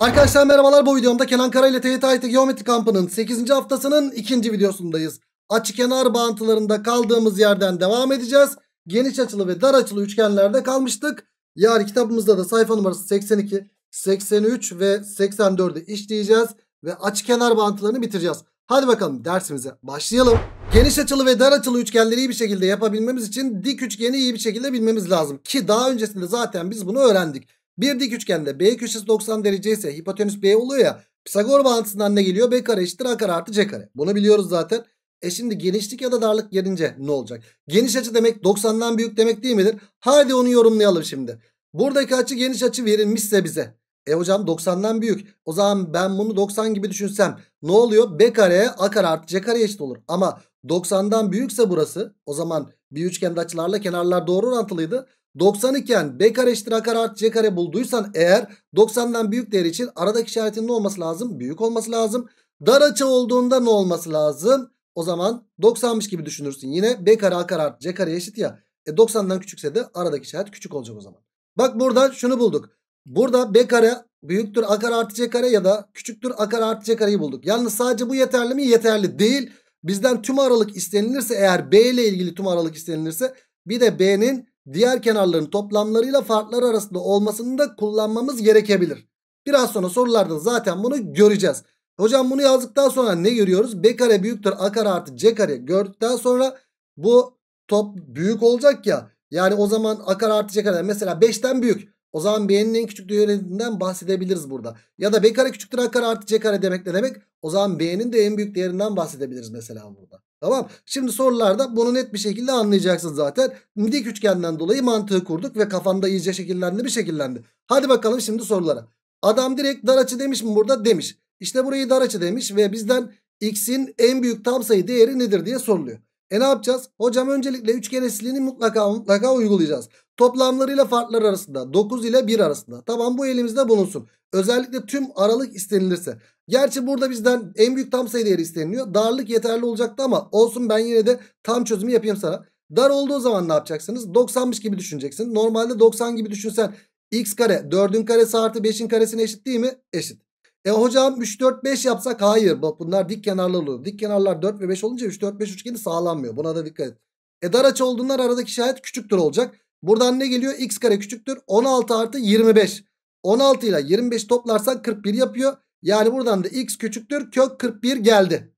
Arkadaşlar merhabalar bu videomda Kenan Kara ile TYT IT Geometri Kampı'nın 8. haftasının 2. videosundayız. Açı kenar bağıntılarında kaldığımız yerden devam edeceğiz. Geniş açılı ve dar açılı üçgenlerde kalmıştık. Yarın kitabımızda da sayfa numarası 82, 83 ve 84'ü işleyeceğiz. Ve açı kenar bağıntılarını bitireceğiz. Hadi bakalım dersimize başlayalım. Geniş açılı ve dar açılı üçgenleri iyi bir şekilde yapabilmemiz için dik üçgeni iyi bir şekilde bilmemiz lazım. Ki daha öncesinde zaten biz bunu öğrendik. Bir dik üçgende B köşesi 90 derece ise hipotenüs B oluyor ya. Pisagor bağıntısından ne geliyor? B kare eşittir A kare artı C kare. Bunu biliyoruz zaten. E şimdi genişlik ya da darlık gelince ne olacak? Geniş açı demek 90'dan büyük demek değil midir? Hadi onu yorumlayalım şimdi. Buradaki açı geniş açı verilmişse bize. E hocam 90'dan büyük. O zaman ben bunu 90 gibi düşünsem ne oluyor? B kare, A kare artı C kare eşit olur. Ama 90'dan büyükse burası o zaman bir üçgende açılarla kenarlar doğru orantılıydı. 90 iken b kare eşittir a kare artı c kare bulduysan eğer 90'dan büyük değer için aradaki işaretin ne olması lazım? Büyük olması lazım. Dar açı olduğunda ne olması lazım? O zaman 90'mış gibi düşünürsün. Yine b kare a kare artı c kare eşit ya. E 90'dan küçükse de aradaki işaret küçük olacak o zaman. Bak burada şunu bulduk. Burada b kare büyüktür a kare artı c kare ya da küçüktür a kare artı c kareyi bulduk. Yalnız sadece bu yeterli mi? Yeterli değil. Bizden tüm aralık istenilirse eğer b ile ilgili tüm aralık istenilirse bir de b'nin diğer kenarların toplamlarıyla farklar arasında olmasını da kullanmamız gerekebilir. Biraz sonra sorularda zaten bunu göreceğiz. Hocam bunu yazdıktan sonra ne görüyoruz? B kare büyüktür A kare artı C kare gördükten sonra bu top büyük olacak ya. Yani o zaman A kare artı C kare mesela 5'ten büyük. O zaman B'nin en küçük değerinden bahsedebiliriz burada. Ya da B kare küçüktür A kare artı C kare demek ne demek? O zaman B'nin de en büyük değerinden bahsedebiliriz mesela burada. Tamam. Şimdi sorularda bunu net bir şekilde anlayacaksın zaten. Dik üçgenden dolayı mantığı kurduk ve kafanda iyice şekillendi bir şekillendi. Hadi bakalım şimdi sorulara. Adam direkt dar açı demiş mi burada? Demiş. İşte burayı dar açı demiş ve bizden x'in en büyük tam sayı değeri nedir diye soruluyor. E ne yapacağız? Hocam öncelikle üçgen eşitliğini mutlaka mutlaka uygulayacağız. Toplamlarıyla farkları arasında 9 ile 1 arasında. Tamam bu elimizde bulunsun. Özellikle tüm aralık istenilirse. Gerçi burada bizden en büyük tam sayı değeri isteniliyor. Darlık yeterli olacaktı ama olsun ben yine de tam çözümü yapayım sana. Dar olduğu zaman ne yapacaksınız? 90'mış gibi düşüneceksin. Normalde 90 gibi düşünsen x kare 4'ün karesi artı 5'in karesine eşit değil mi? Eşit. E hocam 3 4 5 yapsak hayır bak bunlar dik kenarlı olur. Dik kenarlar 4 ve 5 olunca 3 4 5 üçgeni sağlanmıyor. Buna da dikkat et. E dar açı olduğundan aradaki şahit küçüktür olacak. Buradan ne geliyor? X kare küçüktür. 16 artı 25. 16 ile 25 toplarsan 41 yapıyor. Yani buradan da x küçüktür. Kök 41 geldi.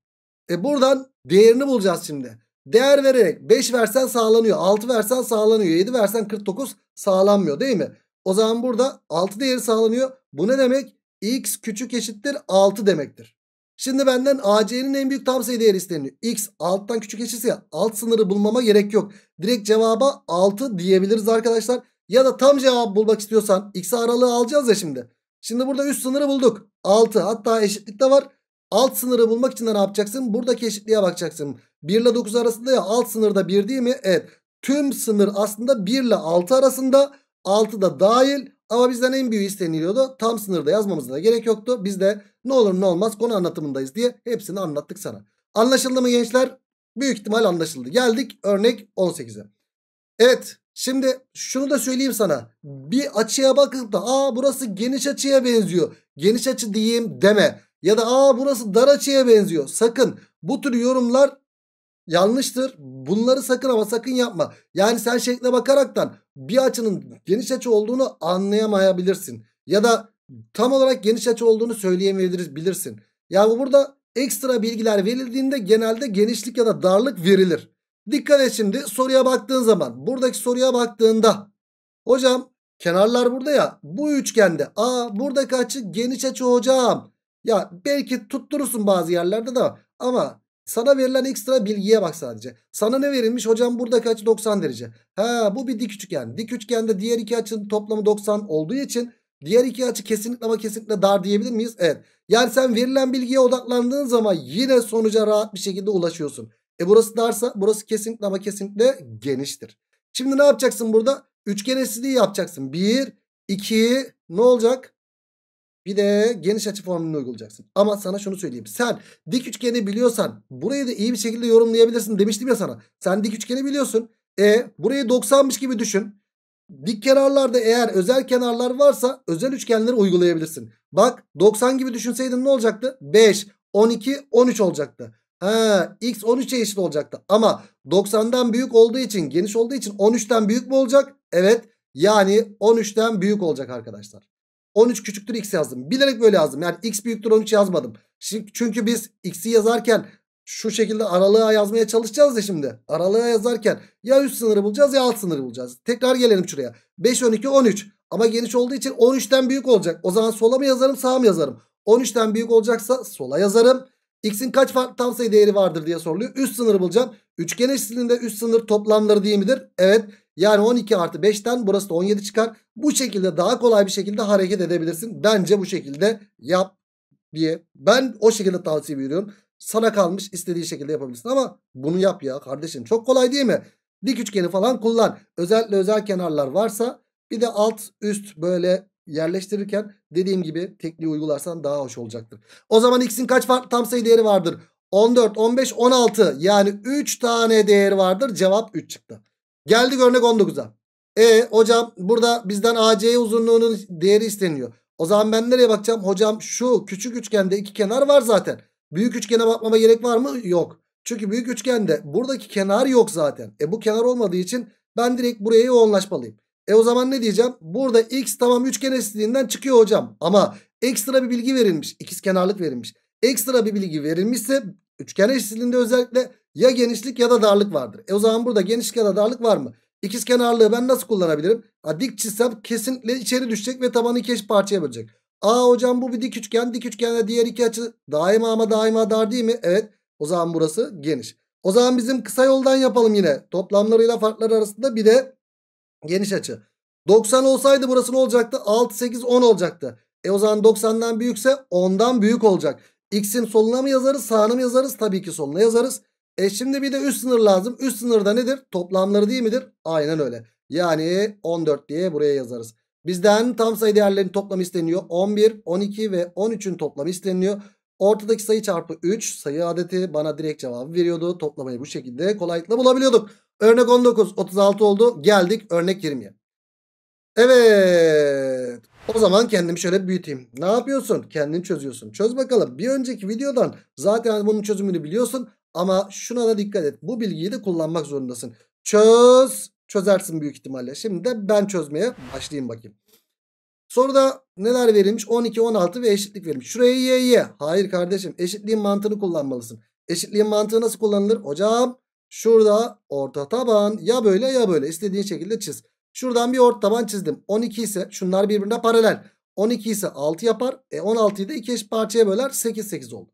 E buradan değerini bulacağız şimdi. Değer vererek 5 versen sağlanıyor. 6 versen sağlanıyor. 7 versen 49 sağlanmıyor değil mi? O zaman burada 6 değeri sağlanıyor. Bu ne demek? x küçük eşittir 6 demektir. Şimdi benden AC'nin en büyük tam sayı değeri isteniyor. X alttan küçük eşitse ya, alt sınırı bulmama gerek yok. Direkt cevaba 6 diyebiliriz arkadaşlar. Ya da tam cevap bulmak istiyorsan X aralığı alacağız ya şimdi. Şimdi burada üst sınırı bulduk. 6 hatta eşitlik de var. Alt sınırı bulmak için ne yapacaksın? Buradaki eşitliğe bakacaksın. 1 ile 9 arasında ya alt sınırda 1 değil mi? Evet. Tüm sınır aslında 1 ile 6 arasında. 6 da dahil. Ama bizden en büyüğü isteniliyordu. Tam sınırda yazmamıza da gerek yoktu. Biz de ne olur ne olmaz konu anlatımındayız diye hepsini anlattık sana. Anlaşıldı mı gençler? Büyük ihtimal anlaşıldı. Geldik örnek 18'e. Evet şimdi şunu da söyleyeyim sana. Bir açıya bakıp da aa burası geniş açıya benziyor. Geniş açı diyeyim deme. Ya da aa burası dar açıya benziyor. Sakın bu tür yorumlar yanlıştır. Bunları sakın ama sakın yapma. Yani sen şekle bakaraktan bir açının geniş açı olduğunu anlayamayabilirsin. Ya da tam olarak geniş açı olduğunu söyleyemeyebiliriz bilirsin. Yani burada ekstra bilgiler verildiğinde genelde genişlik ya da darlık verilir. Dikkat et şimdi soruya baktığın zaman buradaki soruya baktığında hocam kenarlar burada ya bu üçgende aa buradaki açı geniş açı hocam. Ya belki tutturursun bazı yerlerde de ama sana verilen ekstra bilgiye bak sadece. Sana ne verilmiş? Hocam buradaki açı 90 derece. Ha bu bir dik üçgen. Dik üçgende diğer iki açının toplamı 90 olduğu için diğer iki açı kesinlikle ama kesinlikle dar diyebilir miyiz? Evet. Yani sen verilen bilgiye odaklandığın zaman yine sonuca rahat bir şekilde ulaşıyorsun. E burası darsa burası kesinlikle ama kesinlikle geniştir. Şimdi ne yapacaksın burada? Üçgen eşitliği yapacaksın. 1, 2, ne olacak? Bir de geniş açı formülünü uygulayacaksın. Ama sana şunu söyleyeyim. Sen dik üçgeni biliyorsan burayı da iyi bir şekilde yorumlayabilirsin demiştim ya sana. Sen dik üçgeni biliyorsun. E burayı 90'mış gibi düşün. Dik kenarlarda eğer özel kenarlar varsa özel üçgenleri uygulayabilirsin. Bak 90 gibi düşünseydin ne olacaktı? 5, 12, 13 olacaktı. Ha, x 13'e eşit olacaktı. Ama 90'dan büyük olduğu için geniş olduğu için 13'ten büyük mü olacak? Evet yani 13'ten büyük olacak arkadaşlar. 13 küçüktür x yazdım. Bilerek böyle yazdım. Yani x büyüktür 13 yazmadım. Şimdi, çünkü biz x'i yazarken şu şekilde aralığa yazmaya çalışacağız ya şimdi. Aralığa yazarken ya üst sınırı bulacağız ya alt sınırı bulacağız. Tekrar gelelim şuraya. 5, 12, 13. Ama geniş olduğu için 13'ten büyük olacak. O zaman sola mı yazarım sağa mı yazarım? 13'ten büyük olacaksa sola yazarım. X'in kaç farklı tam sayı değeri vardır diye soruluyor. Üst sınırı bulacağım. Üçgen eşitliğinde üst sınır toplamları değil midir? Evet. Yani 12 artı 5'ten burası da 17 çıkar. Bu şekilde daha kolay bir şekilde hareket edebilirsin. Bence bu şekilde yap diye. Ben o şekilde tavsiye veriyorum. Sana kalmış istediği şekilde yapabilirsin ama bunu yap ya kardeşim. Çok kolay değil mi? Dik üçgeni falan kullan. Özellikle özel kenarlar varsa bir de alt üst böyle yerleştirirken dediğim gibi tekniği uygularsan daha hoş olacaktır. O zaman x'in kaç farklı tam sayı değeri vardır? 14, 15, 16 yani 3 tane değeri vardır. Cevap 3 çıktı. Geldik örnek 19'a. E hocam burada bizden AC uzunluğunun değeri isteniyor. O zaman ben nereye bakacağım? Hocam şu küçük üçgende iki kenar var zaten. Büyük üçgene bakmama gerek var mı? Yok. Çünkü büyük üçgende buradaki kenar yok zaten. E bu kenar olmadığı için ben direkt buraya yoğunlaşmalıyım. E o zaman ne diyeceğim? Burada x tamam üçgen eşitliğinden çıkıyor hocam. Ama ekstra bir bilgi verilmiş. İkiz kenarlık verilmiş. Ekstra bir bilgi verilmişse üçgen eşitliğinde özellikle ya genişlik ya da darlık vardır. E o zaman burada genişlik ya da darlık var mı? İkiz kenarlığı ben nasıl kullanabilirim? A, dik çizsem kesinlikle içeri düşecek ve tabanı iki parçaya bölecek. Aa hocam bu bir dik üçgen. Dik üçgenle diğer iki açı daima ama daima dar değil mi? Evet. O zaman burası geniş. O zaman bizim kısa yoldan yapalım yine. Toplamlarıyla farkları arasında bir de geniş açı. 90 olsaydı burası ne olacaktı? 6, 8, 10 olacaktı. E o zaman 90'dan büyükse 10'dan büyük olacak. X'in soluna mı yazarız sağına mı yazarız? Tabii ki soluna yazarız. E şimdi bir de üst sınır lazım. Üst sınırda nedir? Toplamları değil midir? Aynen öyle. Yani 14 diye buraya yazarız. Bizden tam sayı değerlerin toplamı isteniyor. 11, 12 ve 13'ün toplamı isteniyor. Ortadaki sayı çarpı 3 sayı adeti bana direkt cevabı veriyordu. Toplamayı bu şekilde kolaylıkla bulabiliyorduk. Örnek 19, 36 oldu. Geldik örnek 20'ye. Evet. O zaman kendimi şöyle büyüteyim. Ne yapıyorsun? Kendini çözüyorsun. Çöz bakalım. Bir önceki videodan zaten bunun çözümünü biliyorsun. Ama şuna da dikkat et. Bu bilgiyi de kullanmak zorundasın. Çöz. Çözersin büyük ihtimalle. Şimdi de ben çözmeye başlayayım bakayım. Soruda neler verilmiş? 12, 16 ve eşitlik verilmiş. Şuraya y, y. Hayır kardeşim. Eşitliğin mantığını kullanmalısın. Eşitliğin mantığı nasıl kullanılır? Hocam şurada orta taban ya böyle ya böyle. istediğin şekilde çiz. Şuradan bir orta taban çizdim. 12 ise şunlar birbirine paralel. 12 ise 6 yapar. E 16'yı da 2 eşit parçaya böler. 8, 8 oldu.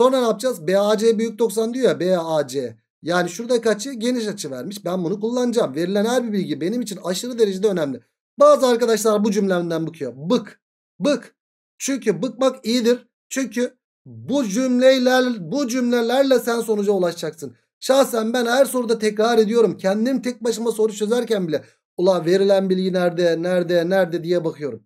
Sonra ne yapacağız? BAC büyük 90 diyor ya BAC. Yani şurada kaçı? Geniş açı vermiş. Ben bunu kullanacağım. Verilen her bir bilgi benim için aşırı derecede önemli. Bazı arkadaşlar bu cümlemden bıkıyor. Bık. Bık. Çünkü bıkmak iyidir. Çünkü bu cümleler bu cümlelerle sen sonuca ulaşacaksın. Şahsen ben her soruda tekrar ediyorum. Kendim tek başıma soru çözerken bile ula verilen bilgi nerede, nerede, nerede diye bakıyorum.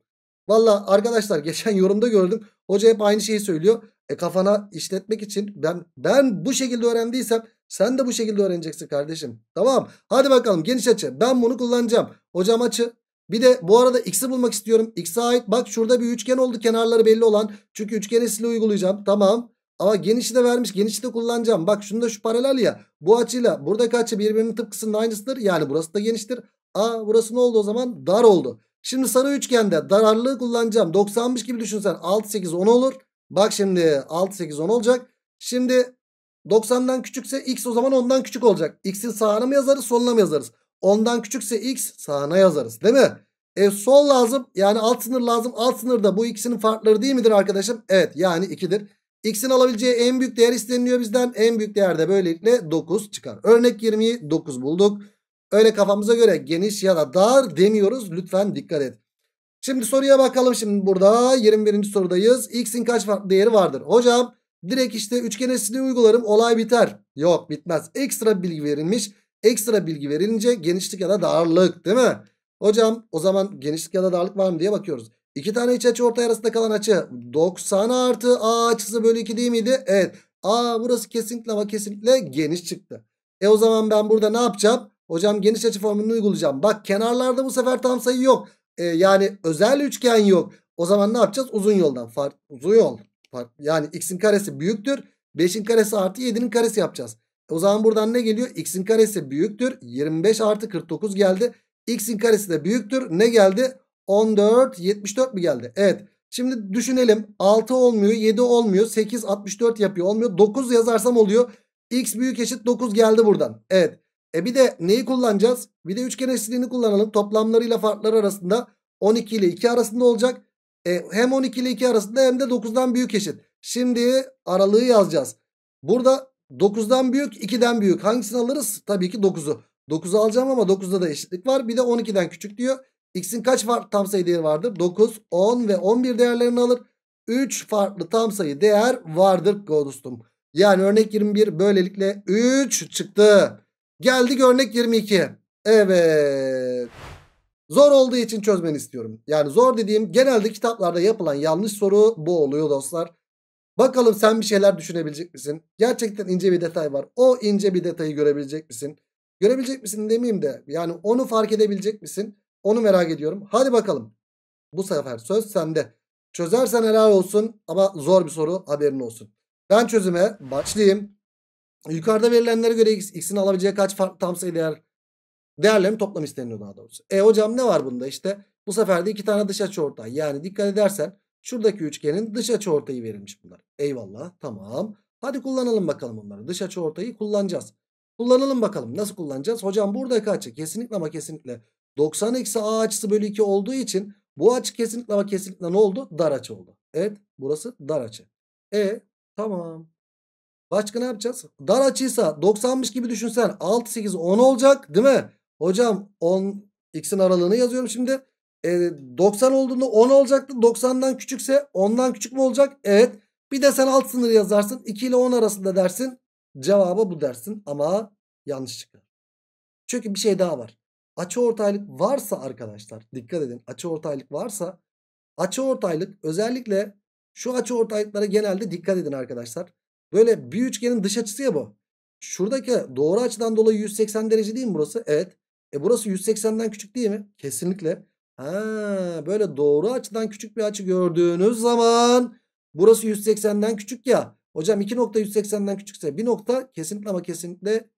Valla arkadaşlar geçen yorumda gördüm. Hoca hep aynı şeyi söylüyor. E kafana işletmek için ben ben bu şekilde öğrendiysem sen de bu şekilde öğreneceksin kardeşim. Tamam. Hadi bakalım geniş açı. Ben bunu kullanacağım. Hocam açı. Bir de bu arada x'i bulmak istiyorum. X'e ait bak şurada bir üçgen oldu kenarları belli olan. Çünkü üçgeni sile uygulayacağım. Tamam. Ama genişi de vermiş. Genişi de kullanacağım. Bak şunda şu paralel ya. Bu açıyla buradaki açı birbirinin tıpkısının aynısıdır. Yani burası da geniştir. Aa burası ne oldu o zaman? Dar oldu. Şimdi sarı üçgende dararlığı kullanacağım. 90'mış gibi düşünsen 6, 8, 10 olur. Bak şimdi 6 8 10 olacak. Şimdi 90'dan küçükse x o zaman 10'dan küçük olacak. X'in sağına mı yazarız soluna mı yazarız? 10'dan küçükse x sağına yazarız değil mi? E sol lazım yani alt sınır lazım. Alt sınır da bu ikisinin farkları değil midir arkadaşım? Evet yani 2'dir. X'in alabileceği en büyük değer isteniliyor bizden. En büyük değer de böylelikle 9 çıkar. Örnek 20'yi 9 bulduk. Öyle kafamıza göre geniş ya da dar demiyoruz. Lütfen dikkat et. Şimdi soruya bakalım şimdi burada 21. sorudayız. X'in kaç farklı değeri vardır? Hocam direkt işte üçgen eşitliği uygularım olay biter. Yok bitmez. Ekstra bilgi verilmiş. Ekstra bilgi verilince genişlik ya da darlık değil mi? Hocam o zaman genişlik ya da darlık var mı diye bakıyoruz. İki tane iç açı ortaya arasında kalan açı 90 artı A açısı bölü 2 değil miydi? Evet. A burası kesinlikle ama kesinlikle geniş çıktı. E o zaman ben burada ne yapacağım? Hocam geniş açı formülünü uygulayacağım. Bak kenarlarda bu sefer tam sayı yok. E, yani özel üçgen yok. O zaman ne yapacağız? Uzun yoldan. Far, uzun yol. Far, yani x'in karesi büyüktür. 5'in karesi artı 7'nin karesi yapacağız. O zaman buradan ne geliyor? x'in karesi büyüktür. 25 artı 49 geldi. x'in karesi de büyüktür. Ne geldi? 14, 74 mi geldi? Evet. Şimdi düşünelim. 6 olmuyor, 7 olmuyor, 8, 64 yapıyor. Olmuyor. 9 yazarsam oluyor. x büyük eşit 9 geldi buradan. Evet. E bir de neyi kullanacağız? Bir de üçgen eşitliğini kullanalım. Toplamlarıyla farklar arasında 12 ile 2 arasında olacak. E, hem 12 ile 2 arasında hem de 9'dan büyük eşit. Şimdi aralığı yazacağız. Burada 9'dan büyük 2'den büyük. Hangisini alırız? Tabii ki 9'u. 9'u alacağım ama 9'da da eşitlik var. Bir de 12'den küçük diyor. X'in kaç farklı tam sayı değeri vardır? 9, 10 ve 11 değerlerini alır. 3 farklı tam sayı değer vardır dostum. Yani örnek 21 böylelikle 3 çıktı. Geldi örnek 22. Evet. Zor olduğu için çözmeni istiyorum. Yani zor dediğim genelde kitaplarda yapılan yanlış soru bu oluyor dostlar. Bakalım sen bir şeyler düşünebilecek misin? Gerçekten ince bir detay var. O ince bir detayı görebilecek misin? Görebilecek misin demeyeyim de yani onu fark edebilecek misin? Onu merak ediyorum. Hadi bakalım. Bu sefer söz sende. Çözersen helal olsun ama zor bir soru haberin olsun. Ben çözüme başlayayım. Yukarıda verilenlere göre x'in alabileceği kaç farklı tam sayı değer değerlerin toplam isteniyor daha doğrusu. E hocam ne var bunda işte? Bu sefer de iki tane dış açı ortay. Yani dikkat edersen şuradaki üçgenin dış açı ortayı verilmiş bunlar. Eyvallah tamam. Hadi kullanalım bakalım bunları. Dış açı ortayı kullanacağız. Kullanalım bakalım. Nasıl kullanacağız? Hocam buradaki açı kesinlikle ama kesinlikle 90 eksi a açısı bölü 2 olduğu için bu açı kesinlikle ama kesinlikle ne oldu? Dar açı oldu. Evet burası dar açı. E tamam. Başka ne yapacağız? Dar açıysa 90'mış gibi düşünsen 6, 8, 10 olacak değil mi? Hocam 10 x'in aralığını yazıyorum şimdi. E, 90 olduğunda 10 olacaktı. 90'dan küçükse 10'dan küçük mü olacak? Evet. Bir de sen alt sınırı yazarsın. 2 ile 10 arasında dersin. Cevabı bu dersin ama yanlış çıkar. Çünkü bir şey daha var. Açı ortaylık varsa arkadaşlar dikkat edin. Açı ortaylık varsa açı ortaylık özellikle şu açı ortaylıklara genelde dikkat edin arkadaşlar. Böyle bir üçgenin dış açısı ya bu. Şuradaki doğru açıdan dolayı 180 derece değil mi burası? Evet. E burası 180'den küçük değil mi? Kesinlikle. Ha, böyle doğru açıdan küçük bir açı gördüğünüz zaman burası 180'den küçük ya. Hocam iki nokta 180'den küçükse bir nokta kesinlikle ama kesinlikle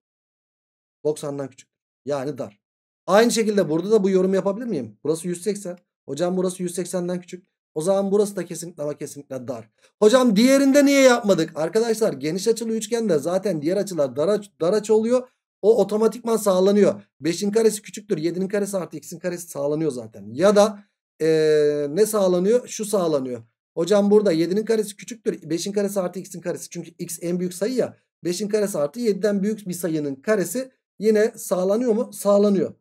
90'dan küçük. Yani dar. Aynı şekilde burada da bu yorum yapabilir miyim? Burası 180. Hocam burası 180'den küçük. O zaman burası da kesinlikle ama kesinlikle dar. Hocam diğerinde niye yapmadık? Arkadaşlar geniş açılı üçgende zaten diğer açılar dar, aç, dar açı oluyor. O otomatikman sağlanıyor. 5'in karesi küçüktür. 7'nin karesi artı x'in karesi sağlanıyor zaten. Ya da ee, ne sağlanıyor? Şu sağlanıyor. Hocam burada 7'nin karesi küçüktür. 5'in karesi artı x'in karesi. Çünkü x en büyük sayı ya. 5'in karesi artı 7'den büyük bir sayının karesi yine sağlanıyor mu? Sağlanıyor.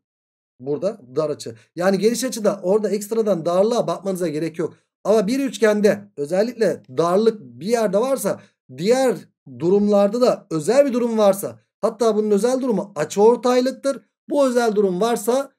Burada dar açı. Yani geniş açıda orada ekstradan darlığa bakmanıza gerek yok. Ama bir üçgende özellikle darlık bir yerde varsa diğer durumlarda da özel bir durum varsa hatta bunun özel durumu açıortaylıktır. Bu özel durum varsa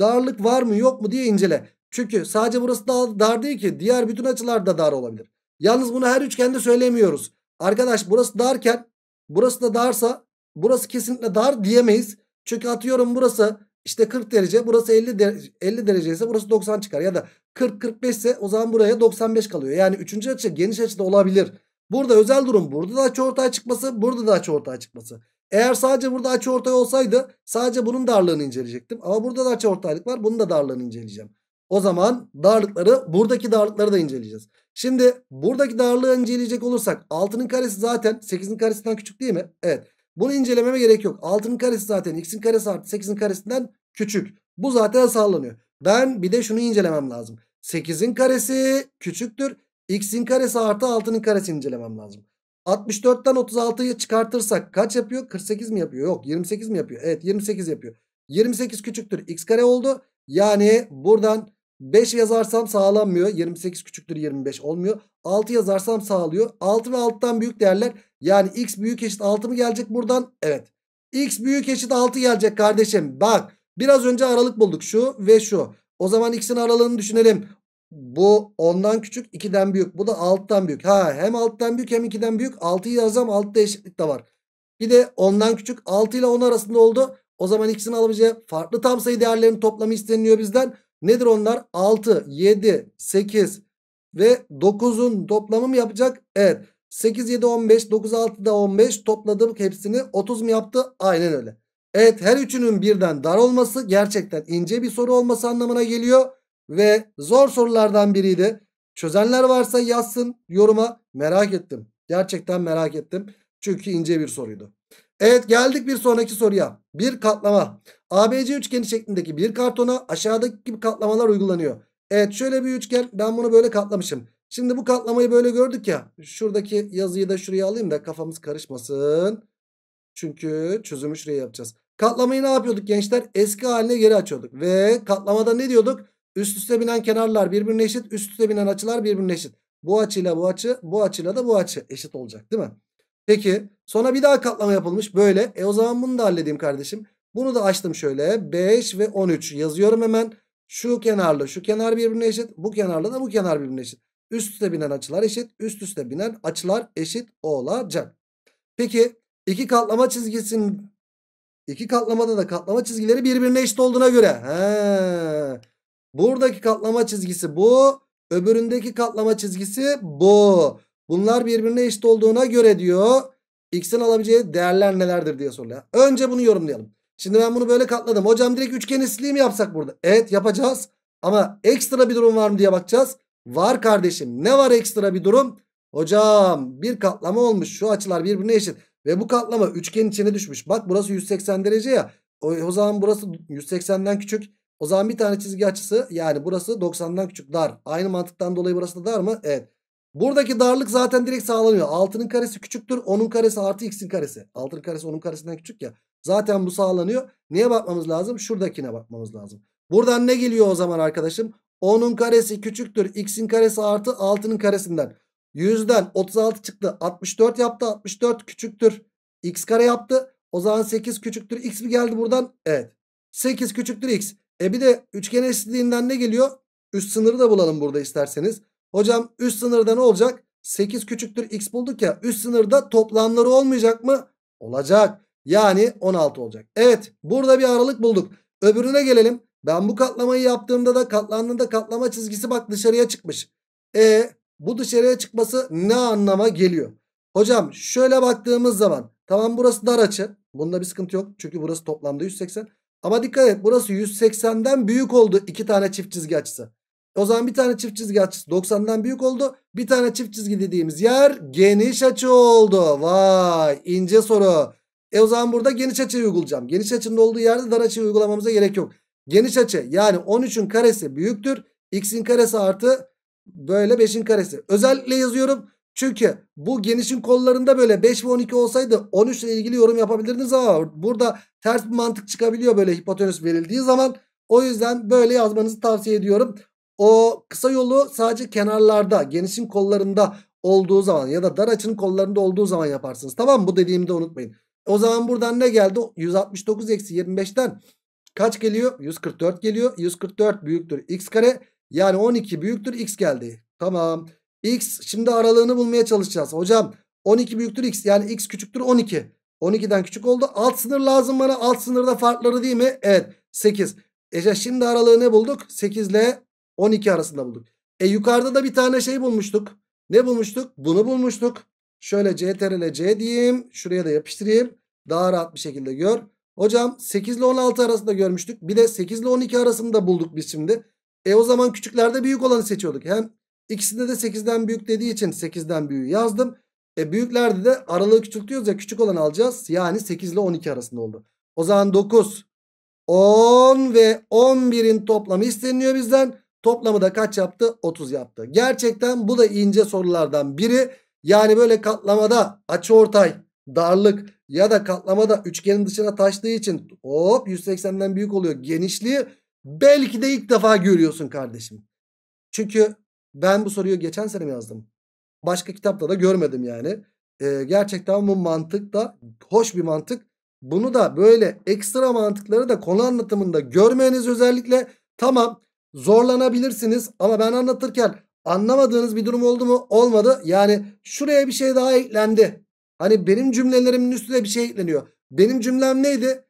darlık var mı yok mu diye incele. Çünkü sadece burası da dar değil ki diğer bütün açılar da dar olabilir. Yalnız bunu her üçgende söylemiyoruz. Arkadaş burası darken burası da darsa burası kesinlikle dar diyemeyiz. Çünkü atıyorum burası işte 40 derece burası 50, de 50 derece ise burası 90 çıkar. Ya da 40-45 ise o zaman buraya 95 kalıyor. Yani üçüncü açı geniş açıda olabilir. Burada özel durum burada da açıortay çıkması burada da açıortay çıkması. Eğer sadece burada açıortay olsaydı sadece bunun darlığını inceleyecektim. Ama burada da açıortaylık var bunun da darlığını inceleyeceğim. O zaman darlıkları buradaki darlıkları da inceleyeceğiz. Şimdi buradaki darlığı inceleyecek olursak 6'nın karesi zaten 8'in karesinden küçük değil mi? Evet. Bunu incelememe gerek yok. 6'nın karesi zaten x'in karesi artı 8'in karesinden küçük. Bu zaten sağlanıyor. Ben bir de şunu incelemem lazım. 8'in karesi küçüktür. x'in karesi artı 6'nın karesini incelemem lazım. 64'ten 36'yı çıkartırsak kaç yapıyor? 48 mi yapıyor? Yok 28 mi yapıyor? Evet 28 yapıyor. 28 küçüktür. x kare oldu. Yani buradan 5 yazarsam sağlanmıyor. 28 küçüktür 25 olmuyor. 6 yazarsam sağlıyor. 6 ve 6'dan büyük değerler. Yani x büyük eşit 6 mı gelecek buradan? Evet. x büyük eşit 6 gelecek kardeşim. Bak biraz önce aralık bulduk. Şu ve şu. O zaman x'in aralığını düşünelim. Bu 10'dan küçük 2'den büyük. Bu da 6'dan büyük. Ha hem 6'dan büyük hem 2'den büyük. 6'yı yazsam 6'da eşitlik de var. Bir de 10'dan küçük 6 ile 10 arasında oldu. O zaman x'in alabileceği farklı tam sayı değerlerinin toplamı isteniliyor bizden. Nedir onlar? 6, 7, 8 ve 9'un toplamı mı yapacak? Evet. 8, 7, 15, 9, 6 da 15 topladım hepsini 30 mu yaptı? Aynen öyle. Evet her üçünün birden dar olması gerçekten ince bir soru olması anlamına geliyor. Ve zor sorulardan biriydi. Çözenler varsa yazsın yoruma merak ettim. Gerçekten merak ettim. Çünkü ince bir soruydu. Evet geldik bir sonraki soruya. Bir katlama. ABC üçgeni şeklindeki bir kartona aşağıdaki gibi katlamalar uygulanıyor. Evet şöyle bir üçgen ben bunu böyle katlamışım. Şimdi bu katlamayı böyle gördük ya. Şuradaki yazıyı da şuraya alayım da kafamız karışmasın. Çünkü çözümü şuraya yapacağız. Katlamayı ne yapıyorduk gençler? Eski haline geri açıyorduk. Ve katlamada ne diyorduk? Üst üste binen kenarlar birbirine eşit. Üst üste binen açılar birbirine eşit. Bu açıyla bu açı, bu açıyla da bu açı eşit olacak değil mi? Peki sonra bir daha katlama yapılmış böyle. E o zaman bunu da halledeyim kardeşim. Bunu da açtım şöyle 5 ve 13 yazıyorum hemen. Şu kenarla şu kenar birbirine eşit. Bu kenarla da bu kenar birbirine eşit. Üst üste binen açılar eşit. Üst üste binen açılar eşit olacak. Peki iki katlama çizgisinin iki katlamada da katlama çizgileri birbirine eşit olduğuna göre. He. Buradaki katlama çizgisi bu. Öbüründeki katlama çizgisi bu. Bunlar birbirine eşit olduğuna göre diyor. X'in alabileceği değerler nelerdir diye soruluyor. Önce bunu yorumlayalım. Şimdi ben bunu böyle katladım. Hocam direkt üçgen isliği mi yapsak burada? Evet yapacağız. Ama ekstra bir durum var mı diye bakacağız. Var kardeşim. Ne var ekstra bir durum? Hocam bir katlama olmuş. Şu açılar birbirine eşit. Ve bu katlama üçgenin içine düşmüş. Bak burası 180 derece ya. O, o zaman burası 180'den küçük. O zaman bir tane çizgi açısı yani burası 90'dan küçük dar. Aynı mantıktan dolayı burası da dar mı? Evet. Buradaki darlık zaten direkt sağlanıyor. 6'nın karesi küçüktür. 10'un karesi artı x'in karesi. 6'nın karesi 10'un karesinden küçük ya. Zaten bu sağlanıyor. Neye bakmamız lazım? Şuradakine bakmamız lazım. Buradan ne geliyor o zaman arkadaşım? 10'un karesi küçüktür. X'in karesi artı 6'nın karesinden. 100'den 36 çıktı. 64 yaptı. 64 küçüktür. X kare yaptı. O zaman 8 küçüktür. X mi geldi buradan? Evet. 8 küçüktür X. E bir de üçgen eşitliğinden ne geliyor? Üst sınırı da bulalım burada isterseniz. Hocam üst sınırda ne olacak? 8 küçüktür x bulduk ya. Üst sınırda toplamları olmayacak mı? Olacak. Yani 16 olacak. Evet burada bir aralık bulduk. Öbürüne gelelim. Ben bu katlamayı yaptığımda da katlandığında katlama çizgisi bak dışarıya çıkmış. E bu dışarıya çıkması ne anlama geliyor? Hocam şöyle baktığımız zaman tamam burası dar açı. Bunda bir sıkıntı yok. Çünkü burası toplamda 180. Ama dikkat et burası 180'den büyük oldu iki tane çift çizgi açısı. O zaman bir tane çift çizgi açısı 90'dan büyük oldu. Bir tane çift çizgi dediğimiz yer geniş açı oldu. Vay ince soru. E o zaman burada geniş açı uygulayacağım. Geniş açının olduğu yerde dar açıyı uygulamamıza gerek yok. Geniş açı yani 13'ün karesi büyüktür. X'in karesi artı böyle 5'in karesi. Özellikle yazıyorum. Çünkü bu genişin kollarında böyle 5 ve 12 olsaydı 13 ile ilgili yorum yapabilirdiniz ama burada ters bir mantık çıkabiliyor böyle hipotenüs verildiği zaman. O yüzden böyle yazmanızı tavsiye ediyorum. O kısa yolu sadece kenarlarda, genişin kollarında olduğu zaman ya da dar açının kollarında olduğu zaman yaparsınız. Tamam mı? Bu dediğimi de unutmayın. O zaman buradan ne geldi? 169 eksi 25'ten kaç geliyor? 144 geliyor. 144 büyüktür x kare. Yani 12 büyüktür x geldi. Tamam. X şimdi aralığını bulmaya çalışacağız. Hocam 12 büyüktür x yani x küçüktür 12. 12'den küçük oldu. Alt sınır lazım bana. Alt sınırda farkları değil mi? Evet. 8. Ece şimdi aralığı ne bulduk? 8 ile 12 arasında bulduk. E yukarıda da bir tane şey bulmuştuk. Ne bulmuştuk? Bunu bulmuştuk. Şöyle CTRL C diyeyim. Şuraya da yapıştırayım. Daha rahat bir şekilde gör. Hocam 8 ile 16 arasında görmüştük. Bir de 8 ile 12 arasında bulduk biz şimdi. E o zaman küçüklerde büyük olanı seçiyorduk. Hem ikisinde de 8'den büyük dediği için 8'den büyüğü yazdım. E büyüklerde de aralığı küçültüyoruz ya küçük olanı alacağız. Yani 8 ile 12 arasında oldu. O zaman 9, 10 ve 11'in toplamı isteniyor bizden. Toplamı da kaç yaptı? 30 yaptı. Gerçekten bu da ince sorulardan biri. Yani böyle katlamada açıortay, darlık ya da katlamada üçgenin dışına taştığı için hop 180'den büyük oluyor genişliği. Belki de ilk defa görüyorsun kardeşim. Çünkü ben bu soruyu geçen sene yazdım. Başka kitapta da görmedim yani. Ee, gerçekten bu mantık da hoş bir mantık. Bunu da böyle ekstra mantıkları da konu anlatımında görmeniz özellikle tamam zorlanabilirsiniz. Ama ben anlatırken anlamadığınız bir durum oldu mu? Olmadı. Yani şuraya bir şey daha eklendi. Hani benim cümlelerimin üstüne bir şey ekleniyor. Benim cümlem neydi?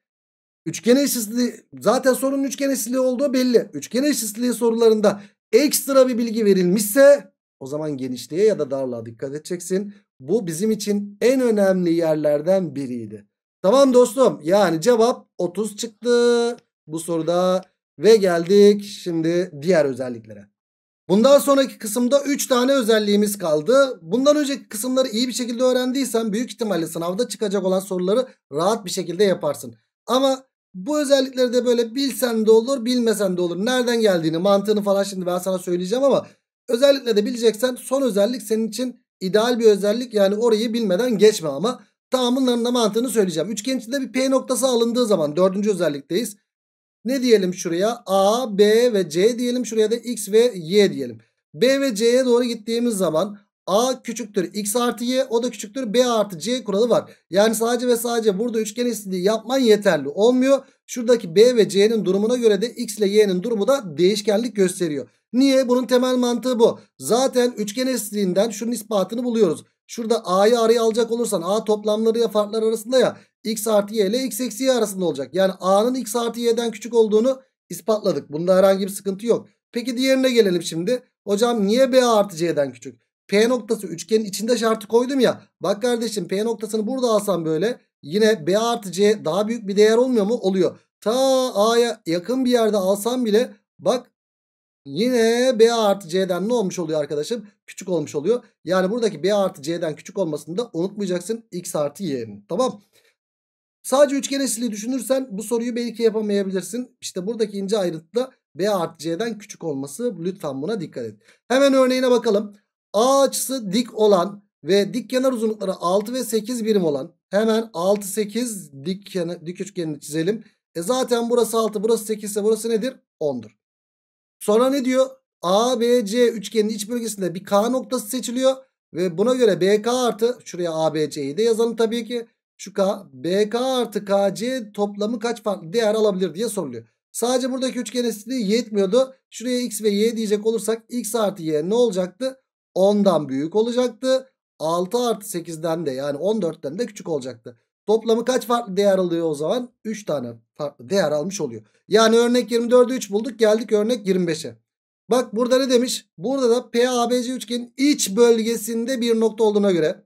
Üçgen eşitliği zaten sorunun üçgen eşitliği olduğu belli. Üçgen eşitliği sorularında ekstra bir bilgi verilmişse o zaman genişliğe ya da darlığa dikkat edeceksin. Bu bizim için en önemli yerlerden biriydi. Tamam dostum yani cevap 30 çıktı. Bu soruda ve geldik şimdi diğer özelliklere. Bundan sonraki kısımda 3 tane özelliğimiz kaldı. Bundan önceki kısımları iyi bir şekilde öğrendiysen büyük ihtimalle sınavda çıkacak olan soruları rahat bir şekilde yaparsın. Ama bu özellikleri de böyle bilsen de olur bilmesen de olur. Nereden geldiğini mantığını falan şimdi ben sana söyleyeceğim ama özellikle de bileceksen son özellik senin için ideal bir özellik. Yani orayı bilmeden geçme ama tamam da mantığını söyleyeceğim. Üçgen içinde bir P noktası alındığı zaman dördüncü özellikteyiz. Ne diyelim şuraya? A, B ve C diyelim. Şuraya da X ve Y diyelim. B ve C'ye doğru gittiğimiz zaman A küçüktür X artı Y o da küçüktür B artı C kuralı var. Yani sadece ve sadece burada üçgen istediği yapman yeterli olmuyor. Şuradaki B ve C'nin durumuna göre de X ile Y'nin durumu da değişkenlik gösteriyor. Niye? Bunun temel mantığı bu. Zaten üçgen eşitliğinden şunun ispatını buluyoruz. Şurada A'yı araya alacak olursan A toplamları ya farklar arasında ya x artı y ile x eksi y arasında olacak. Yani a'nın x artı y'den küçük olduğunu ispatladık. Bunda herhangi bir sıkıntı yok. Peki diğerine gelelim şimdi. Hocam niye b artı c'den küçük? P noktası üçgenin içinde şartı koydum ya. Bak kardeşim P noktasını burada alsam böyle yine B artı C daha büyük bir değer olmuyor mu? Oluyor. Ta A'ya yakın bir yerde alsam bile bak yine B artı C'den ne olmuş oluyor arkadaşım? Küçük olmuş oluyor. Yani buradaki B artı C'den küçük olmasını da unutmayacaksın. X artı Y'nin. Tamam. Sadece üçgen esili düşünürsen bu soruyu belki yapamayabilirsin. İşte buradaki ince ayrıntıda B artı C'den küçük olması lütfen buna dikkat et. Hemen örneğine bakalım. A açısı dik olan ve dik kenar uzunlukları 6 ve 8 birim olan hemen 6 8 dik, kenar, dik üçgenini çizelim. E zaten burası 6 burası 8 ise burası nedir? 10'dur. Sonra ne diyor? ABC üçgenin iç bölgesinde bir K noktası seçiliyor. Ve buna göre BK artı şuraya ABC'yi de yazalım tabii ki. Şu K BK artı KC toplamı kaç farklı değer alabilir diye soruluyor. Sadece buradaki üçgen eşitliği yetmiyordu. Şuraya x ve y diyecek olursak x artı y ne olacaktı? 10'dan büyük olacaktı. 6 artı 8'den de yani 14'ten de küçük olacaktı. Toplamı kaç farklı değer alıyor o zaman? 3 tane farklı değer almış oluyor. Yani örnek 24'ü 3 bulduk geldik örnek 25'e. Bak burada ne demiş? Burada da PABC üçgenin iç bölgesinde bir nokta olduğuna göre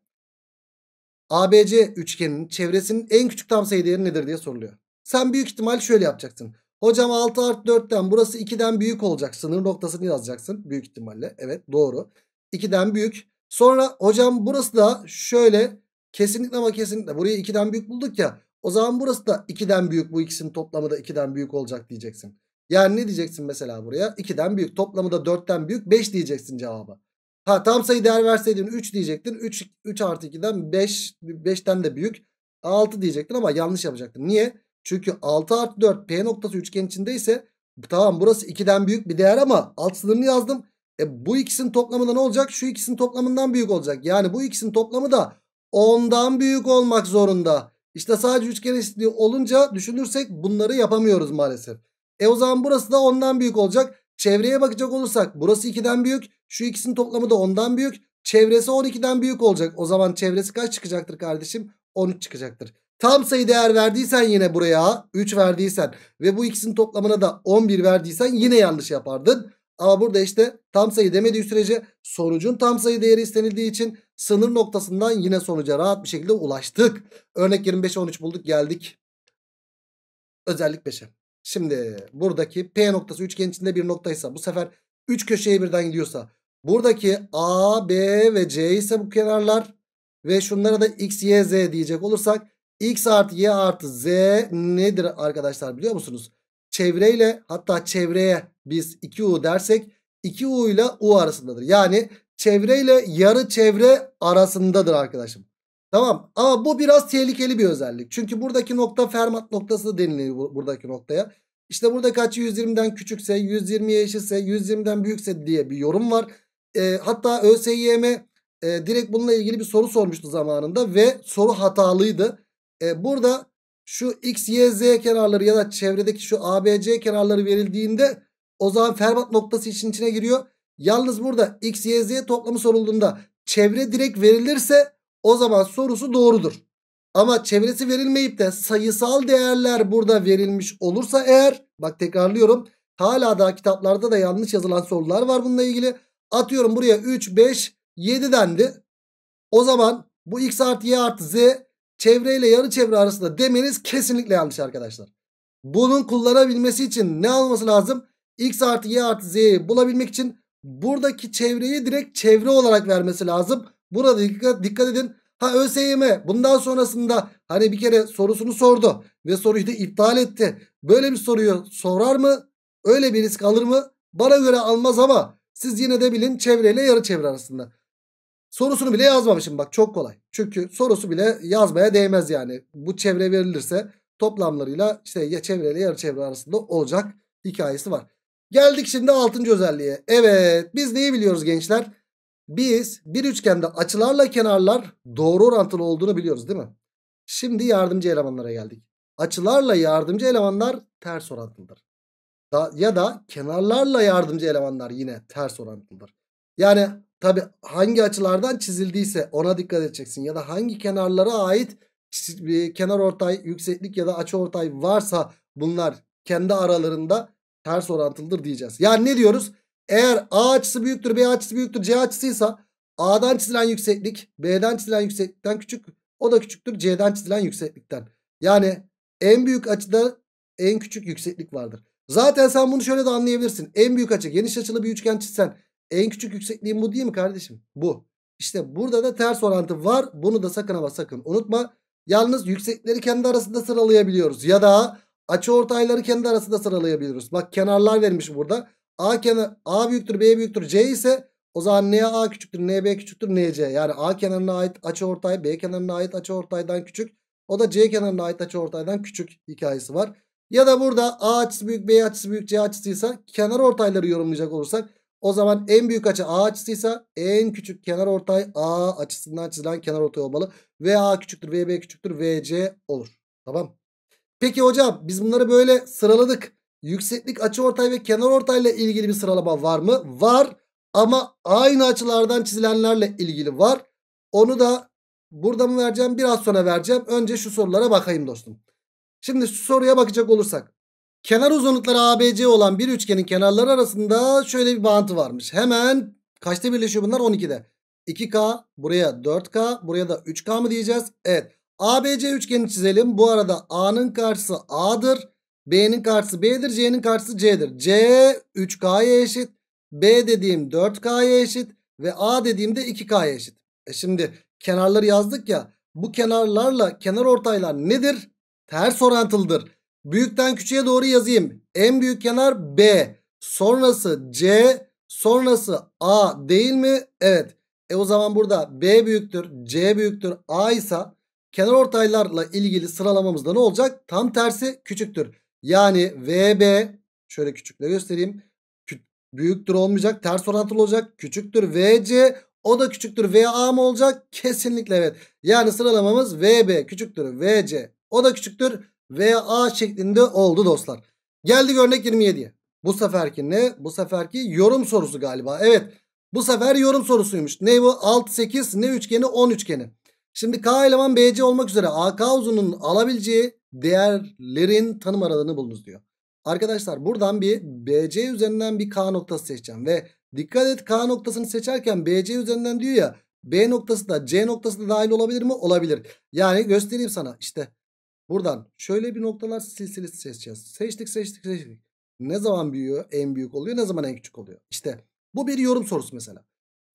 ABC üçgeninin çevresinin en küçük tam sayı değeri nedir diye soruluyor. Sen büyük ihtimal şöyle yapacaksın. Hocam 6 artı 4'ten burası 2'den büyük olacak. Sınır noktasını yazacaksın büyük ihtimalle. Evet doğru. 2'den büyük. Sonra hocam burası da şöyle kesinlikle ama kesinlikle burayı 2'den büyük bulduk ya. O zaman burası da 2'den büyük bu ikisinin toplamı da 2'den büyük olacak diyeceksin. Yani ne diyeceksin mesela buraya? 2'den büyük toplamı da 4'ten büyük 5 diyeceksin cevaba. Ha tam sayı değer verseydin 3 diyecektin. 3, 3 artı 2'den 5, 5'ten de büyük. 6 diyecektin ama yanlış yapacaktın. Niye? Çünkü 6 artı 4 P noktası üçgen içindeyse tamam burası 2'den büyük bir değer ama alt sınırını yazdım. E, bu ikisinin toplamında ne olacak? Şu ikisinin toplamından büyük olacak. Yani bu ikisinin toplamı da 10'dan büyük olmak zorunda. İşte sadece üçgen eşitliği olunca düşünürsek bunları yapamıyoruz maalesef. E o zaman burası da 10'dan büyük olacak. Çevreye bakacak olursak burası 2'den büyük. Şu ikisinin toplamı da 10'dan büyük. Çevresi 12'den büyük olacak. O zaman çevresi kaç çıkacaktır kardeşim? 13 çıkacaktır. Tam sayı değer verdiysen yine buraya 3 verdiysen ve bu ikisinin toplamına da 11 verdiysen yine yanlış yapardın. Ama burada işte tam sayı demediği sürece sonucun tam sayı değeri istenildiği için sınır noktasından yine sonuca rahat bir şekilde ulaştık. Örnek 25'e 13 bulduk geldik. Özellik 5'e. Şimdi buradaki P noktası üçgen içinde bir noktaysa bu sefer 3 köşeye birden gidiyorsa buradaki A, B ve C ise bu kenarlar ve şunlara da X, Y, Z diyecek olursak X artı Y artı Z nedir arkadaşlar biliyor musunuz? Çevreyle hatta çevreye biz 2U dersek 2U ile U arasındadır. Yani çevreyle yarı çevre arasındadır arkadaşım. Tamam. ama bu biraz tehlikeli bir özellik. Çünkü buradaki nokta Fermat noktası deniliyor buradaki noktaya. İşte burada kaç 120'den küçükse, 120'ye eşitse, 120'den büyükse diye bir yorum var. E, hatta ÖSYM e, direkt bununla ilgili bir soru sormuştu zamanında ve soru hatalıydı. E, burada şu x, y, z kenarları ya da çevredeki şu a, b, c kenarları verildiğinde o zaman Fermat noktası için içine giriyor. Yalnız burada x, y, z toplamı sorulduğunda çevre direkt verilirse o zaman sorusu doğrudur. Ama çevresi verilmeyip de sayısal değerler burada verilmiş olursa eğer bak tekrarlıyorum hala daha kitaplarda da yanlış yazılan sorular var bununla ilgili. Atıyorum buraya 3, 5, 7 dendi. O zaman bu x artı y artı z çevreyle yarı çevre arasında demeniz kesinlikle yanlış arkadaşlar. Bunun kullanabilmesi için ne alması lazım? x artı y artı z'yi bulabilmek için buradaki çevreyi direkt çevre olarak vermesi lazım. Burada dikkat, dikkat edin. Ha ÖSYM bundan sonrasında hani bir kere sorusunu sordu ve soruyu da iptal etti. Böyle bir soruyu sorar mı? Öyle bir risk alır mı? Bana göre almaz ama siz yine de bilin çevreyle yarı çevre arasında. Sorusunu bile yazmamışım bak çok kolay. Çünkü sorusu bile yazmaya değmez yani. Bu çevre verilirse toplamlarıyla işte ya çevreyle yarı çevre arasında olacak hikayesi var. Geldik şimdi 6. özelliğe. Evet biz neyi biliyoruz gençler? Biz bir üçgende açılarla kenarlar doğru orantılı olduğunu biliyoruz değil mi? Şimdi yardımcı elemanlara geldik. Açılarla yardımcı elemanlar ters orantılıdır. Da, ya da kenarlarla yardımcı elemanlar yine ters orantılıdır. Yani tabi hangi açılardan çizildiyse ona dikkat edeceksin. Ya da hangi kenarlara ait e, kenar ortay, yükseklik ya da açı ortay varsa bunlar kendi aralarında ters orantılıdır diyeceğiz. Yani ne diyoruz? Eğer A açısı büyüktür, B açısı büyüktür, C açısıysa A'dan çizilen yükseklik B'den çizilen yükseklikten küçük. O da küçüktür C'den çizilen yükseklikten. Yani en büyük açıda en küçük yükseklik vardır. Zaten sen bunu şöyle de anlayabilirsin. En büyük açı geniş açılı bir üçgen çizsen en küçük yüksekliğin bu değil mi kardeşim? Bu. İşte burada da ters orantı var. Bunu da sakın ama sakın unutma. Yalnız yüksekleri kendi arasında sıralayabiliyoruz. Ya da açı ortayları kendi arasında sıralayabiliyoruz. Bak kenarlar vermiş burada. A kenar A büyüktür B büyüktür C ise o zaman N A küçüktür N B küçüktür N C. Yani A kenarına ait açı ortay B kenarına ait açı ortaydan küçük. O da C kenarına ait açı ortaydan küçük hikayesi var. Ya da burada A açısı büyük B açısı büyük C açısıysa kenar ortayları yorumlayacak olursak o zaman en büyük açı A açısıysa en küçük kenar ortay A açısından çizilen kenar ortay olmalı. A küçüktür B küçüktür V C olur. Tamam. Peki hocam biz bunları böyle sıraladık. Yükseklik açı ortay ve kenar ortayla ilgili bir sıralama var mı? Var ama aynı açılardan çizilenlerle ilgili var. Onu da burada mı vereceğim biraz sonra vereceğim. Önce şu sorulara bakayım dostum. Şimdi şu soruya bakacak olursak. Kenar uzunlukları ABC olan bir üçgenin kenarları arasında şöyle bir bağıntı varmış. Hemen kaçta birleşiyor bunlar? 12'de. 2K buraya 4K buraya da 3K mı diyeceğiz? Evet. ABC üçgeni çizelim. Bu arada A'nın karşısı A'dır. B'nin karşısı B'dir. C'nin karşısı C'dir. C 3K'ya eşit. B dediğim 4K'ya eşit. Ve A dediğim de 2K'ya eşit. E şimdi kenarları yazdık ya. Bu kenarlarla kenar ortaylar nedir? Ters orantılıdır. Büyükten küçüğe doğru yazayım. En büyük kenar B. Sonrası C. Sonrası A değil mi? Evet. E o zaman burada B büyüktür. C büyüktür. A ise kenar ortaylarla ilgili sıralamamızda ne olacak? Tam tersi küçüktür. Yani VB şöyle küçükle göstereyim. büyüktür olmayacak. Ters orantılı olacak. Küçüktür VC. O da küçüktür VA mı olacak? Kesinlikle evet. Yani sıralamamız VB küçüktür VC. O da küçüktür VA şeklinde oldu dostlar. Geldi örnek 27'ye. Bu seferki ne? Bu seferki yorum sorusu galiba. Evet. Bu sefer yorum sorusuymuş. Ne bu? 6, 8 ne üçgeni? 10 üçgeni. Şimdi K eleman BC olmak üzere AK uzunluğunun alabileceği değerlerin tanım aralığını bulunuz diyor. Arkadaşlar buradan bir BC üzerinden bir K noktası seçeceğim ve dikkat et K noktasını seçerken BC üzerinden diyor ya B noktası da C noktası da dahil olabilir mi? Olabilir. Yani göstereyim sana işte buradan şöyle bir noktalar silsilesi seçeceğiz. Seçtik seçtik seçtik. Ne zaman büyüyor en büyük oluyor ne zaman en küçük oluyor. İşte bu bir yorum sorusu mesela.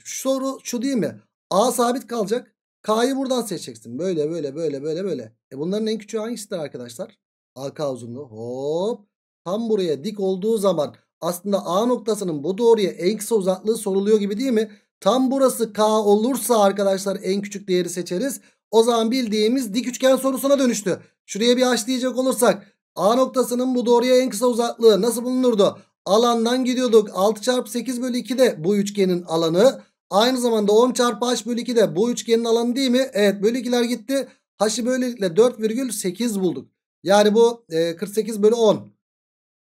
Şu soru şu değil mi? A sabit kalacak. K'yı buradan seçeceksin. Böyle böyle böyle böyle böyle. E bunların en küçüğü hangisidir arkadaşlar? AK uzunluğu. Hop. Tam buraya dik olduğu zaman aslında A noktasının bu doğruya en kısa uzaklığı soruluyor gibi değil mi? Tam burası K olursa arkadaşlar en küçük değeri seçeriz. O zaman bildiğimiz dik üçgen sorusuna dönüştü. Şuraya bir H diyecek olursak A noktasının bu doğruya en kısa uzaklığı nasıl bulunurdu? Alandan gidiyorduk. 6 çarpı 8 bölü 2 de bu üçgenin alanı. Aynı zamanda 10 çarpı h bölü 2 de bu üçgenin alanı değil mi? Evet bölü 2'ler gitti. H'ı böylelikle 4,8 bulduk. Yani bu e, 48 bölü 10.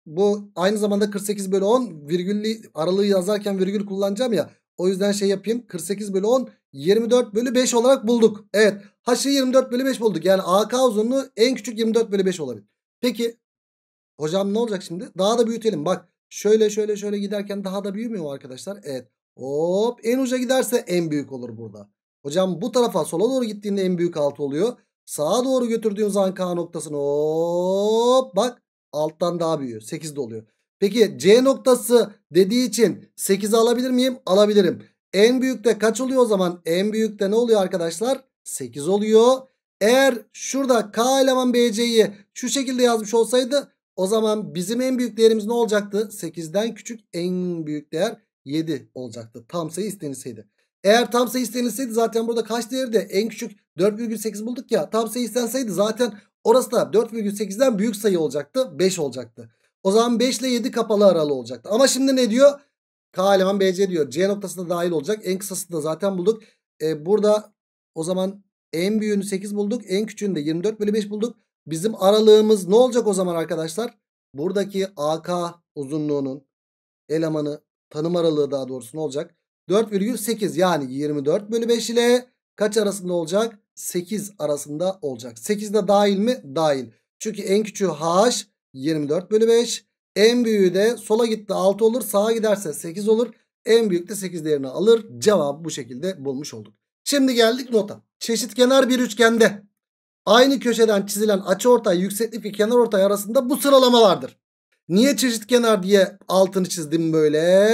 Bu aynı zamanda 48 bölü 10 virgülü aralığı yazarken virgül kullanacağım ya. O yüzden şey yapayım 48 bölü 10 24 bölü 5 olarak bulduk. Evet h'ı 24 bölü 5 bulduk. Yani AK uzunluğu en küçük 24 bölü 5 olabilir. Peki hocam ne olacak şimdi? Daha da büyütelim bak. Şöyle şöyle şöyle giderken daha da büyümüyor arkadaşlar? Evet. Hop en uca giderse en büyük olur burada. Hocam bu tarafa sola doğru gittiğinde en büyük 6 oluyor. Sağa doğru götürdüğün zaman K noktasını hop bak alttan daha büyüyor. 8 de oluyor. Peki C noktası dediği için 8'i alabilir miyim? Alabilirim. En büyükte kaç oluyor o zaman? En büyükte ne oluyor arkadaşlar? 8 oluyor. Eğer şurada K eleman BC'yi şu şekilde yazmış olsaydı o zaman bizim en büyük değerimiz ne olacaktı? 8'den küçük en büyük değer 7 olacaktı. Tam sayı istenilseydi. Eğer tam sayı istenilseydi zaten burada kaç değeri de en küçük 4,8 bulduk ya. Tam sayı istenseydi zaten orası da 4,8'den büyük sayı olacaktı. 5 olacaktı. O zaman 5 ile 7 kapalı aralı olacaktı. Ama şimdi ne diyor? K eleman BC diyor. C noktasına dahil olacak. En kısasını da zaten bulduk. Ee, burada o zaman en büyüğünü 8 bulduk. En küçüğünü de 24 bölü 5 bulduk. Bizim aralığımız ne olacak o zaman arkadaşlar? Buradaki AK uzunluğunun elemanı tanım aralığı daha doğrusu ne olacak? 4,8 yani 24 bölü 5 ile kaç arasında olacak? 8 arasında olacak. 8 de dahil mi? Dahil. Çünkü en küçüğü h 24 bölü 5. En büyüğü de sola gitti 6 olur. Sağa giderse 8 olur. En büyük de 8 değerini alır. Cevap bu şekilde bulmuş olduk. Şimdi geldik nota. kenar bir üçgende aynı köşeden çizilen açıortay yükseklik ve kenar kenarortay arasında bu sıralama vardır. Niye çeşit kenar diye altını çizdim böyle?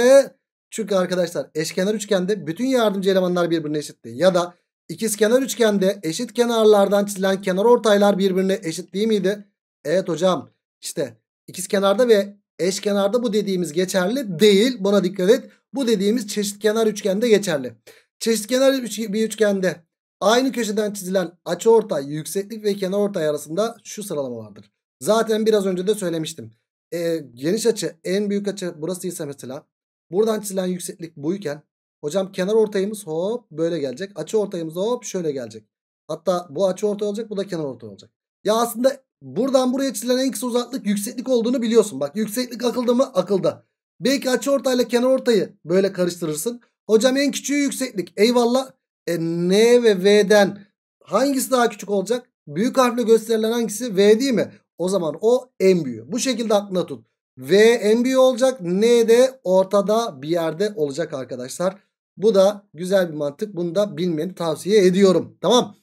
Çünkü arkadaşlar eşkenar üçgende bütün yardımcı elemanlar birbirine eşitti. Ya da ikizkenar üçgende eşit kenarlardan çizilen kenar ortaylar birbirine eşit değil miydi? Evet hocam işte ikizkenarda ve eşkenarda bu dediğimiz geçerli değil. Buna dikkat et. Bu dediğimiz çeşit kenar üçgende geçerli. Çeşitkenar üç, bir üçgende aynı köşeden çizilen açı ortay, yükseklik ve kenar ortay arasında şu sıralama vardır. Zaten biraz önce de söylemiştim e, geniş açı en büyük açı burası burasıysa mesela buradan çizilen yükseklik buyken hocam kenar ortayımız hop böyle gelecek. Açı ortayımız hop şöyle gelecek. Hatta bu açı ortay olacak bu da kenar ortay olacak. Ya aslında buradan buraya çizilen en kısa uzaklık yükseklik olduğunu biliyorsun. Bak yükseklik akılda mı? Akılda. Belki açı ortayla kenar ortayı böyle karıştırırsın. Hocam en küçüğü yükseklik. Eyvallah. E, N ve V'den hangisi daha küçük olacak? Büyük harfle gösterilen hangisi? V değil mi? O zaman o en büyüğü. Bu şekilde aklına tut. V en büyüğü olacak. N de ortada bir yerde olacak arkadaşlar. Bu da güzel bir mantık. Bunu da bilmeni tavsiye ediyorum. Tamam.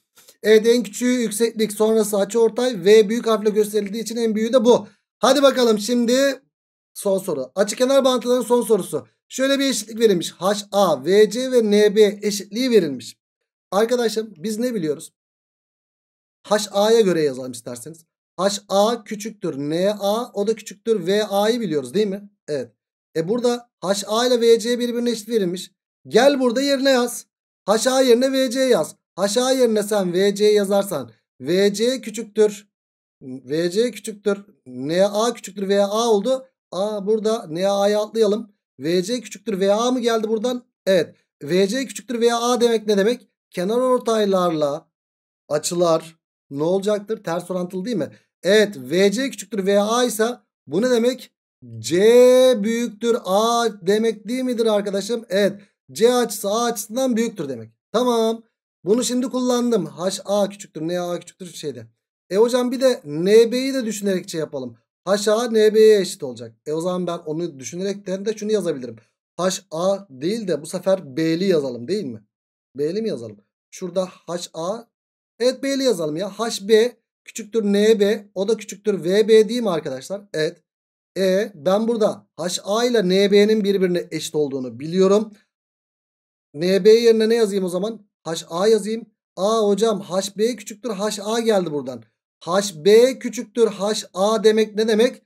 Evet en küçüğü yükseklik sonrası açı ortay. V büyük harfle gösterildiği için en büyüğü de bu. Hadi bakalım şimdi son soru. Açı kenar bağıntıların son sorusu. Şöyle bir eşitlik verilmiş. HA, VC ve NB eşitliği verilmiş. Arkadaşım biz ne biliyoruz? HA'ya göre yazalım isterseniz. HA küçüktür NA o da küçüktür VA'yı biliyoruz değil mi? Evet. E burada HA ile VC birbirine eşit verilmiş. Gel burada yerine yaz. HA yerine VC yaz. HA yerine sen VC yazarsan VC küçüktür. VC küçüktür. NA küçüktür VA oldu. A burada NA'yı atlayalım. VC küçüktür VA mı geldi buradan? Evet. VC küçüktür VA demek ne demek? Kenar ortaylarla açılar ne olacaktır? Ters orantılı değil mi? Evet VC küçüktür VA ise bu ne demek? C büyüktür A demek değil midir arkadaşım? Evet C açısı A açısından büyüktür demek. Tamam. Bunu şimdi kullandım. A küçüktür. A küçüktür şeyde. E hocam bir de NB'yi de düşünerek şey yapalım. A NB'ye eşit olacak. E o zaman ben onu düşünerekten de şunu yazabilirim. A değil de bu sefer B'li yazalım değil mi? B'li mi yazalım? Şurada A. Evet B'li yazalım ya. B küçüktür NB o da küçüktür VB değil mi arkadaşlar? Evet. E ben burada HA ile NB'nin birbirine eşit olduğunu biliyorum. NB yerine ne yazayım o zaman? HA yazayım. A hocam HB küçüktür HA geldi buradan. HB küçüktür HA demek ne demek?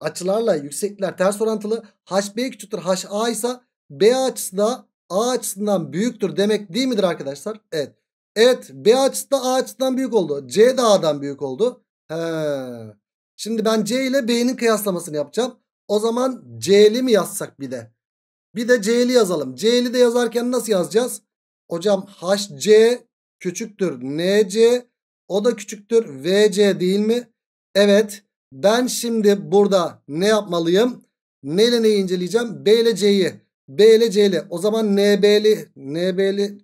Açılarla yüksekler ters orantılı. HB küçüktür HA ise B açısı da A açısından büyüktür demek değil midir arkadaşlar? Evet. Evet B açısı da A açısından büyük oldu. C de A'dan büyük oldu. He. Şimdi ben C ile B'nin kıyaslamasını yapacağım. O zaman C'li mi yazsak bir de? Bir de C'li yazalım. C'li de yazarken nasıl yazacağız? Hocam HC küçüktür NC o da küçüktür VC değil mi? Evet ben şimdi burada ne yapmalıyım? Ne ile neyi inceleyeceğim? B ile C'yi. B ile C'li. O zaman NB'li NB'li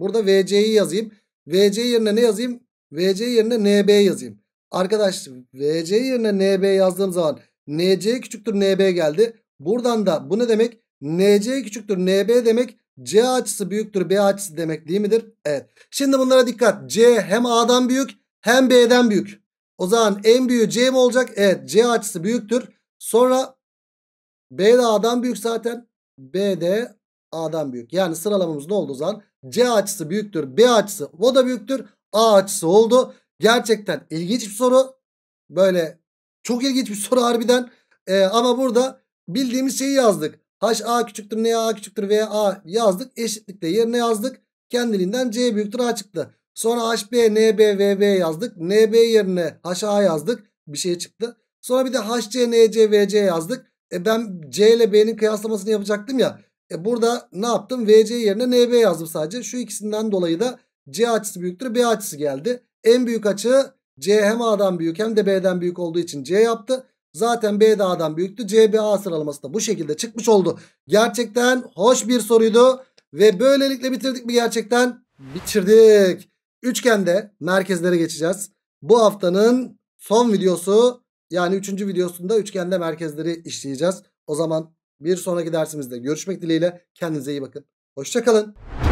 Burada VC'yi yazayım. VC yerine ne yazayım? VC yerine NB yazayım. Arkadaş VC yerine NB yazdığım zaman NC küçüktür NB geldi. Buradan da bu ne demek? NC küçüktür NB demek. C açısı büyüktür B açısı demek değil midir? Evet. Şimdi bunlara dikkat. C hem A'dan büyük hem B'den büyük. O zaman en büyüğü C mi olacak? Evet. C açısı büyüktür. Sonra B de A'dan büyük zaten. B de A'dan büyük. Yani sıralamamız ne oldu o zaman? C açısı büyüktür. B açısı o da büyüktür. A açısı oldu. Gerçekten ilginç bir soru. Böyle çok ilginç bir soru harbiden. Ee, ama burada bildiğimiz şeyi yazdık. H A küçüktür N A küçüktür V A yazdık. Eşitlikte yerine yazdık. Kendiliğinden C büyüktür A çıktı. Sonra H B N B V B yazdık. N B yerine H A yazdık. Bir şey çıktı. Sonra bir de H C N C V C yazdık. E ben C ile B'nin kıyaslamasını yapacaktım ya. E burada ne yaptım? VC yerine NB yazdım sadece. Şu ikisinden dolayı da C açısı büyüktür. B açısı geldi. En büyük açı C hem A'dan büyük hem de B'den büyük olduğu için C yaptı. Zaten B de A'dan büyüktü. C, B, A sıralaması da bu şekilde çıkmış oldu. Gerçekten hoş bir soruydu. Ve böylelikle bitirdik mi gerçekten? Bitirdik. Üçgende merkezlere geçeceğiz. Bu haftanın son videosu yani üçüncü videosunda üçgende merkezleri işleyeceğiz. O zaman bir sonraki dersimizde görüşmek dileğiyle. Kendinize iyi bakın. Hoşçakalın.